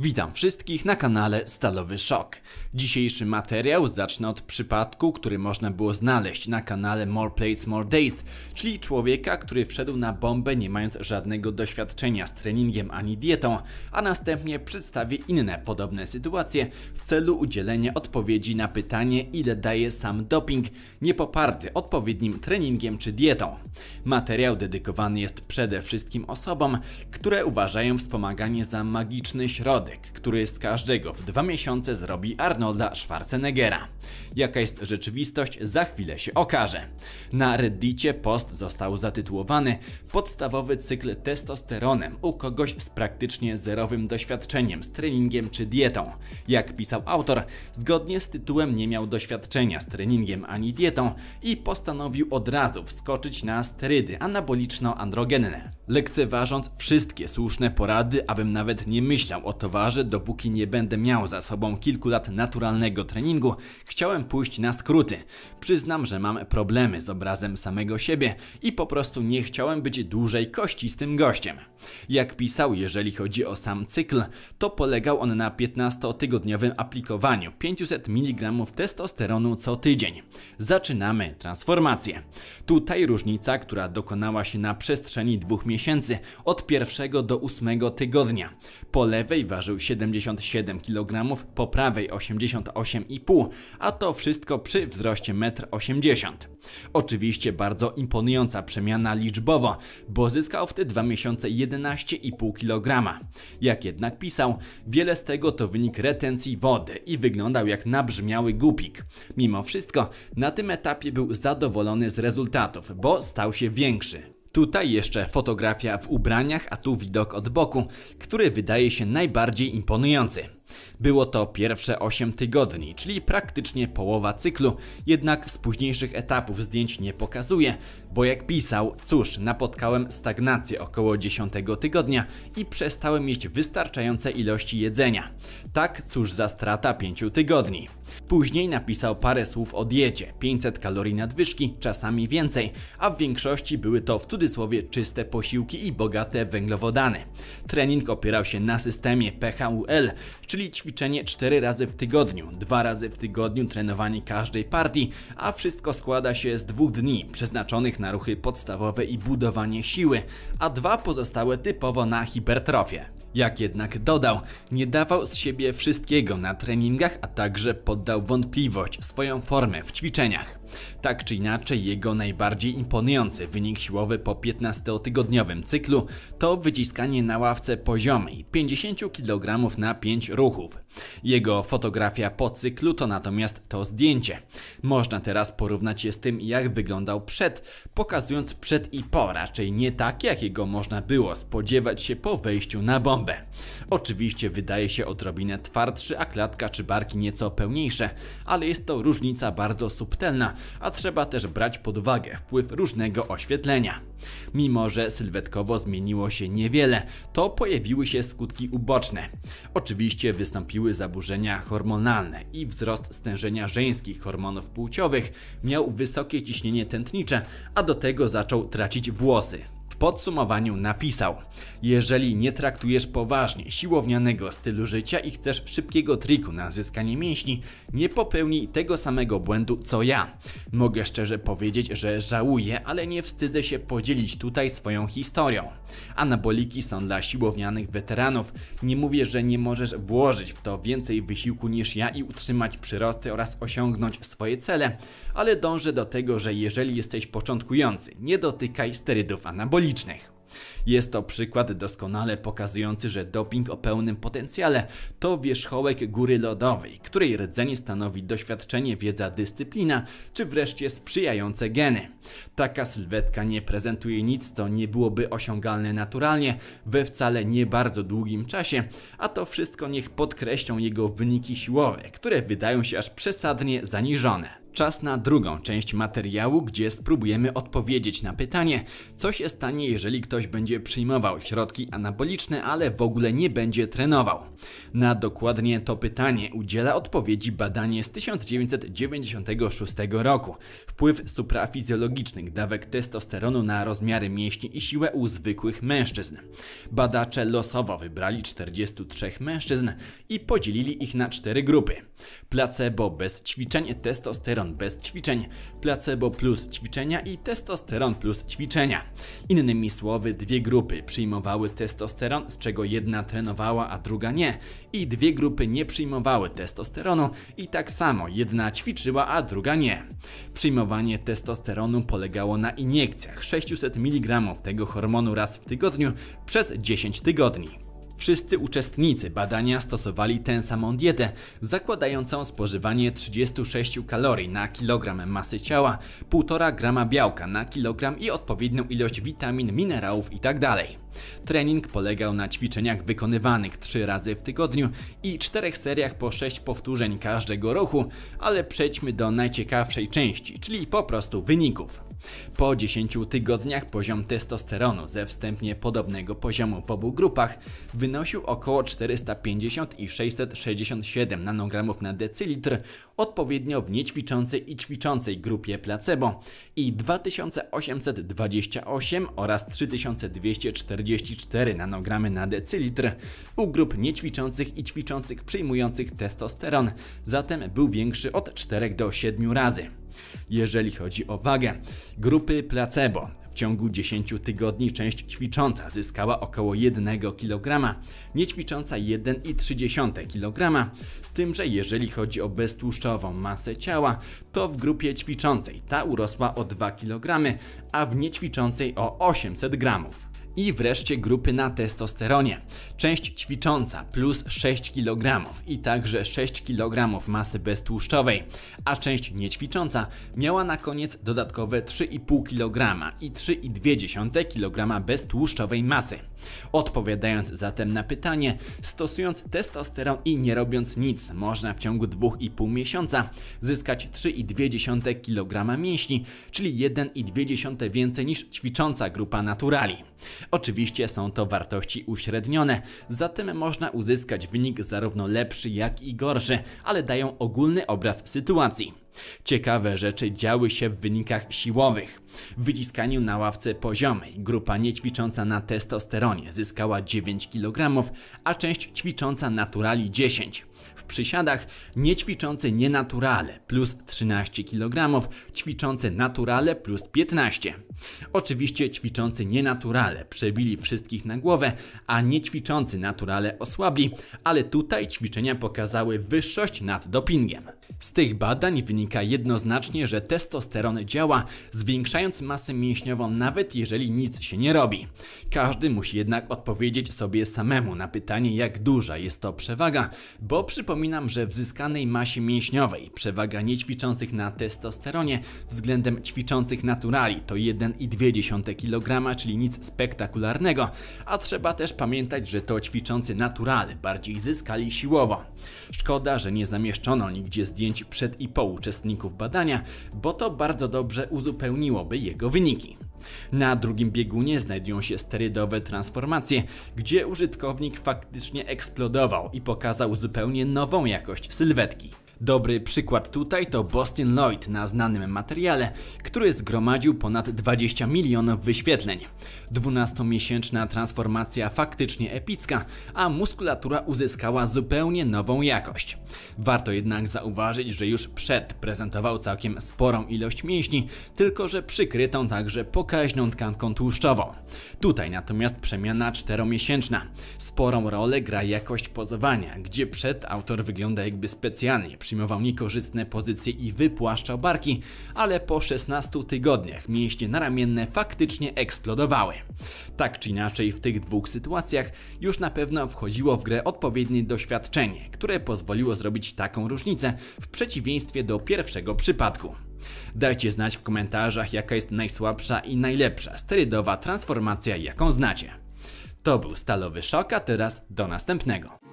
Witam wszystkich na kanale Stalowy Szok. Dzisiejszy materiał zacznę od przypadku, który można było znaleźć na kanale More Plates More Days, czyli człowieka, który wszedł na bombę nie mając żadnego doświadczenia z treningiem ani dietą, a następnie przedstawi inne podobne sytuacje w celu udzielenia odpowiedzi na pytanie ile daje sam doping, nie poparty odpowiednim treningiem czy dietą. Materiał dedykowany jest przede wszystkim osobom, które uważają wspomaganie za magiczny środek, środek, który z każdego w dwa miesiące zrobi Arnolda Schwarzeneggera. Jaka jest rzeczywistość, za chwilę się okaże. Na Reddicie post został zatytułowany Podstawowy cykl testosteronem u kogoś z praktycznie zerowym doświadczeniem z treningiem czy dietą. Jak pisał autor, zgodnie z tytułem nie miał doświadczenia z treningiem ani dietą i postanowił od razu wskoczyć na sterydy anaboliczno-androgenne, lekceważąc wszystkie słuszne porady, abym nawet nie myślał o towarzystwie, że dopóki nie będę miał za sobą kilku lat naturalnego treningu, chciałem pójść na skróty. Przyznam, że mam problemy z obrazem samego siebie i po prostu nie chciałem być dłużej kościstym gościem. Jak pisał, jeżeli chodzi o sam cykl, to polegał on na 15-tygodniowym aplikowaniu 500 mg testosteronu co tydzień. Zaczynamy transformację. Tutaj różnica, która dokonała się na przestrzeni dwóch miesięcy, od pierwszego do ósmego tygodnia. Po lewej waży ważył 77 kg, po prawej 88,5, a to wszystko przy wzroście 1,80 m. Oczywiście bardzo imponująca przemiana liczbowo, bo zyskał w te dwa miesiące 11,5 kg. Jak jednak pisał, wiele z tego to wynik retencji wody i wyglądał jak nabrzmiały gupik. Mimo wszystko, na tym etapie był zadowolony z rezultatów, bo stał się większy, Tutaj jeszcze fotografia w ubraniach, a tu widok od boku, który wydaje się najbardziej imponujący. Było to pierwsze 8 tygodni, czyli praktycznie połowa cyklu, jednak z późniejszych etapów zdjęć nie pokazuje, bo jak pisał, cóż, napotkałem stagnację około 10 tygodnia i przestałem mieć wystarczające ilości jedzenia. Tak, cóż za strata 5 tygodni. Później napisał parę słów o diecie, 500 kalorii nadwyżki, czasami więcej, a w większości były to w cudzysłowie czyste posiłki i bogate węglowodany. Trening opierał się na systemie PHUL, czyli ćwiczenie 4 razy w tygodniu, 2 razy w tygodniu trenowanie każdej partii, a wszystko składa się z dwóch dni przeznaczonych na ruchy podstawowe i budowanie siły, a dwa pozostałe typowo na hipertrofię. Jak jednak dodał, nie dawał z siebie wszystkiego na treningach, a także poddał wątpliwość swoją formę w ćwiczeniach. Tak czy inaczej, jego najbardziej imponujący wynik siłowy po 15-tygodniowym cyklu to wyciskanie na ławce poziomej 50 kg na 5 ruchów jego fotografia po cyklu to natomiast to zdjęcie. Można teraz porównać je z tym, jak wyglądał przed, pokazując przed i po, raczej nie tak, jakiego można było spodziewać się po wejściu na bombę. Oczywiście wydaje się odrobinę twardszy, a klatka czy barki nieco pełniejsze, ale jest to różnica bardzo subtelna, a trzeba też brać pod uwagę wpływ różnego oświetlenia. Mimo, że sylwetkowo zmieniło się niewiele, to pojawiły się skutki uboczne. Oczywiście wystąpiły zaburzenia hormonalne i wzrost stężenia żeńskich hormonów płciowych, miał wysokie ciśnienie tętnicze, a do tego zaczął tracić włosy podsumowaniu napisał: Jeżeli nie traktujesz poważnie siłownianego stylu życia i chcesz szybkiego triku na zyskanie mięśni, nie popełnij tego samego błędu co ja. Mogę szczerze powiedzieć, że żałuję, ale nie wstydzę się podzielić tutaj swoją historią. Anaboliki są dla siłownianych weteranów. Nie mówię, że nie możesz włożyć w to więcej wysiłku niż ja i utrzymać przyrosty oraz osiągnąć swoje cele, ale dążę do tego, że jeżeli jesteś początkujący, nie dotykaj sterydów anabolicznych. Jest to przykład doskonale pokazujący, że doping o pełnym potencjale to wierzchołek góry lodowej, której rdzenie stanowi doświadczenie, wiedza, dyscyplina, czy wreszcie sprzyjające geny. Taka sylwetka nie prezentuje nic, co nie byłoby osiągalne naturalnie we wcale nie bardzo długim czasie, a to wszystko niech podkreślą jego wyniki siłowe, które wydają się aż przesadnie zaniżone. Czas na drugą część materiału, gdzie spróbujemy odpowiedzieć na pytanie, co się stanie, jeżeli ktoś będzie przyjmował środki anaboliczne, ale w ogóle nie będzie trenował. Na dokładnie to pytanie udziela odpowiedzi badanie z 1996 roku. Wpływ suprafizjologicznych dawek testosteronu na rozmiary mięśni i siłę u zwykłych mężczyzn. Badacze losowo wybrali 43 mężczyzn i podzielili ich na cztery grupy. Placebo bez ćwiczeń testosteronu testosteron bez ćwiczeń, placebo plus ćwiczenia i testosteron plus ćwiczenia. Innymi słowy, dwie grupy przyjmowały testosteron, z czego jedna trenowała, a druga nie. I dwie grupy nie przyjmowały testosteronu i tak samo jedna ćwiczyła, a druga nie. Przyjmowanie testosteronu polegało na iniekcjach 600 mg tego hormonu raz w tygodniu przez 10 tygodni. Wszyscy uczestnicy badania stosowali tę samą dietę, zakładającą spożywanie 36 kalorii na kilogram masy ciała, 1,5 grama białka na kilogram i odpowiednią ilość witamin, minerałów itd. Tak Trening polegał na ćwiczeniach wykonywanych 3 razy w tygodniu i 4 seriach po 6 powtórzeń każdego ruchu, ale przejdźmy do najciekawszej części, czyli po prostu wyników. Po 10 tygodniach poziom testosteronu ze wstępnie podobnego poziomu w obu grupach wynosił około 450 i 667 nanogramów na decylitr, odpowiednio w niećwiczącej i ćwiczącej grupie placebo i 2828 oraz 3244 nanogramy na decylitr u grup niećwiczących i ćwiczących przyjmujących testosteron, zatem był większy od 4 do 7 razy jeżeli chodzi o wagę. Grupy placebo. W ciągu 10 tygodni część ćwicząca zyskała około 1 kg, niećwicząca 1,3 kg. Z tym, że jeżeli chodzi o beztłuszczową masę ciała, to w grupie ćwiczącej ta urosła o 2 kg, a w niećwiczącej o 800 gramów i wreszcie grupy na testosteronie. Część ćwicząca plus 6 kg i także 6 kg masy beztłuszczowej, a część niećwicząca miała na koniec dodatkowe 3,5 kg i 3,2 kg beztłuszczowej masy. Odpowiadając zatem na pytanie, stosując testosteron i nie robiąc nic, można w ciągu 2,5 miesiąca zyskać 3,2 kg mięśni, czyli 1,2 więcej niż ćwicząca grupa naturali. Oczywiście są to wartości uśrednione, zatem można uzyskać wynik zarówno lepszy jak i gorszy, ale dają ogólny obraz sytuacji. Ciekawe rzeczy działy się w wynikach siłowych. W wyciskaniu na ławce poziomej grupa niećwicząca na testosteronie zyskała 9 kg, a część ćwicząca naturali 10 przysiadach, niećwiczący nienaturale plus 13 kg, ćwiczący naturale plus 15. Oczywiście ćwiczący nienaturale przebili wszystkich na głowę, a niećwiczący naturale osłabli, ale tutaj ćwiczenia pokazały wyższość nad dopingiem. Z tych badań wynika jednoznacznie, że testosteron działa, zwiększając masę mięśniową nawet jeżeli nic się nie robi. Każdy musi jednak odpowiedzieć sobie samemu na pytanie jak duża jest to przewaga, bo przypomnę Przypominam, że w zyskanej masie mięśniowej przewaga niećwiczących na testosteronie względem ćwiczących naturali to 1,2 kg, czyli nic spektakularnego, a trzeba też pamiętać, że to ćwiczący naturali bardziej zyskali siłowo. Szkoda, że nie zamieszczono nigdzie zdjęć przed i po uczestników badania, bo to bardzo dobrze uzupełniłoby jego wyniki. Na drugim biegunie znajdują się sterydowe transformacje, gdzie użytkownik faktycznie eksplodował i pokazał zupełnie nową jakość sylwetki. Dobry przykład tutaj to Boston Lloyd na znanym materiale, który zgromadził ponad 20 milionów wyświetleń. 12-miesięczna transformacja faktycznie epicka, a muskulatura uzyskała zupełnie nową jakość. Warto jednak zauważyć, że już przed prezentował całkiem sporą ilość mięśni, tylko że przykrytą także pokaźną tkanką tłuszczową. Tutaj natomiast przemiana 4-miesięczna. Sporą rolę gra jakość pozowania, gdzie przed autor wygląda jakby specjalnie przyjmował niekorzystne pozycje i wypłaszczał barki, ale po 16 tygodniach mięśnie naramienne faktycznie eksplodowały. Tak czy inaczej w tych dwóch sytuacjach już na pewno wchodziło w grę odpowiednie doświadczenie, które pozwoliło zrobić taką różnicę w przeciwieństwie do pierwszego przypadku. Dajcie znać w komentarzach jaka jest najsłabsza i najlepsza sterydowa transformacja jaką znacie. To był Stalowy Szok, a teraz do następnego.